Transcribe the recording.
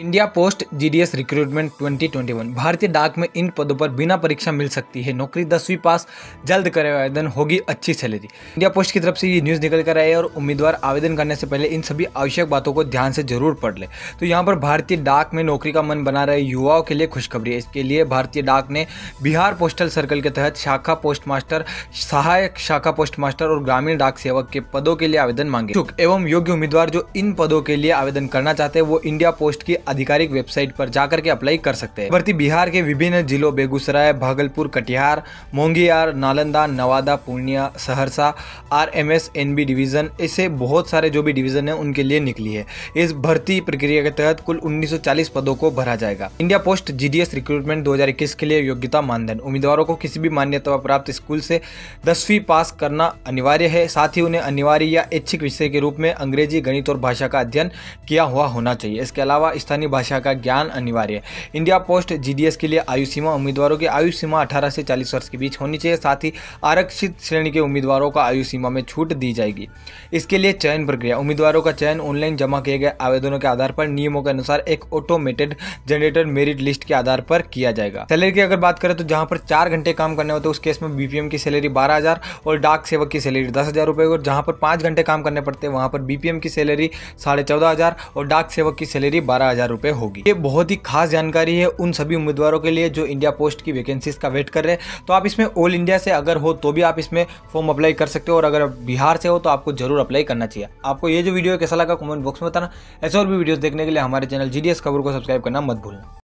India post GDS recruitment 2021 भारतीय डाक में इन पदों पर बिना परीक्षा मिल सकती है नौकरी दसवीं पास जल्द करे आवेदन होगी अच्छी सैलरी इंडिया पोस्ट की तरफ से ये न्यूज़ निकल कर आई है और उम्मीदवार आवेदन करने से पहले इन सभी आवश्यक बातों को ध्यान से जरूर पढ़ ले तो यहाँ पर भारतीय डाक में नौकरी का मन बना रहे युवाओं के लिए खुशखबरी है इसके लिए भारतीय डाक ने बिहार पोस्टल सर्कल के तहत शाखा पोस्ट मास्टर सहायक शाखा पोस्ट मास्टर और ग्रामीण डाक सेवक के पदों के लिए आवेदन मांगे एवं योग्य उम्मीदवार जो इन पदों के लिए आवेदन करना चाहते हैं वो इंडिया पोस्ट की आधिकारिक वेबसाइट पर जाकर के अप्लाई कर सकते हैं भर्ती बिहार के विभिन्न जिलों Begusarai Bhagalpur Katihar Munger Nalanda Nawada Purnia Saharsa R M S N B division ऐसे बहुत सारे जो भी डिवीज़न है उनके लिए निकली है इस भर्ती प्रक्रिया के तहत कुल उन्नीस पदों को भरा जाएगा इंडिया पोस्ट जीडीएस रिक्रूटमेंट दो के लिए योग्यता मानदंड उम्मीदवारों को किसी भी मान्यता प्राप्त स्कूल से दसवीं पास करना अनिवार्य है साथ ही उन्हें अनिवार्य या ऐच्छिक विषय के रूप में अंग्रेजी गणित और भाषा का अध्ययन किया हुआ होना चाहिए इसके अलावा राजस्थानी भाषा का ज्ञान अनिवार्य है इंडिया पोस्ट जीडीएस के लिए आयु सीमा उम्मीदवारों की आयु सीमा अठारह से चालीस वर्ष के बीच होनी चाहिए साथ ही आरक्षित श्रेणी के उम्मीदवारों को आयु सीमा में छूट दी जाएगी इसके लिए चयन प्रक्रिया उम्मीदवारों का चयन ऑनलाइन जमा किए गए आवेदनों के आधार पर नियमों के अनुसार एक ऑटोमेटेड जनरेटर मेरिट लिस्ट के आधार पर किया जाएगा सैलरी की अगर बात करें तो जहां पर चार घंटे काम करने होते उस केस में बीपीएम की सैलरी बारह हजार और डाक सेवक की सैलरी दस हजार रुपए और जहां पर पांच घंटे काम करने पड़ते हैं वहां पर बीपीएम की सैलरी साढ़े चौदह हजार और डाक सेवक की सैलरी बारह हजार हजार रूपए होगी ये बहुत ही खास जानकारी है उन सभी उम्मीदवारों के लिए जो इंडिया पोस्ट की वैकेंसीज का वेट कर रहे हैं तो आप इसमें ऑल इंडिया से अगर हो तो भी आप इसमें फॉर्म अप्लाई कर सकते हो और अगर बिहार से हो तो आपको जरूर अप्लाई करना चाहिए आपको ये जो वीडियो कैसा लगा कॉमेंट बॉक्स में बताना ऐसे और भी वीडियो देखने के लिए हमारे चैनल जीडीएस खबर को सब्सक्राइब करना मत भूलना